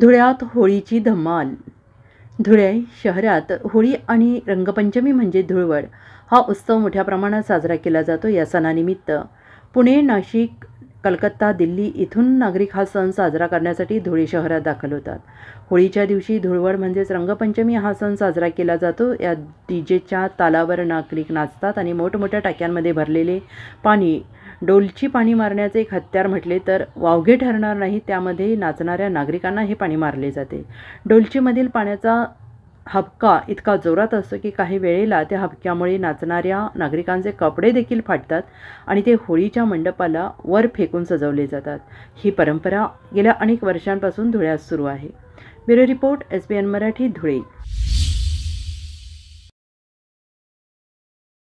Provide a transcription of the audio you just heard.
धुळ्यात होळीची धमाल धुळे शहरात होळी आणि रंगपंचमी म्हणजे धुळवड हा उत्सव मोठ्या प्रमाणात साजरा केला जातो या सणानिमित्त पुणे नाशिक कलकत्ता दिल्ली इथून नागरिक हा सण साजरा करण्यासाठी धुळे शहरात दाखल होतात होळीच्या दिवशी धुळवड म्हणजेच रंगपंचमी हा सण साजरा केला जातो या डीजेच्या तालावर नागरिक नाचतात आणि मोठमोठ्या टाक्यांमध्ये भरलेले पाणी डोलची पाणी मारण्याचे एक हत्यार म्हटले तर वावघे ठरणार नाही त्यामध्ये नाचणाऱ्या नागरिकांना हे पाणी मारले जाते डोलचीमधील पाण्याचा हबका इतका जोरात असतो की काही वेळेला त्या हबक्यामुळे नाचणाऱ्या नागरिकांचे कपडे देखील फाटतात आणि ते होळीच्या मंडपाला वर फेकून सजवले जातात ही परंपरा गेल्या अनेक वर्षांपासून धुळ्यास सुरू आहे bureau report S B N Marathi Dhule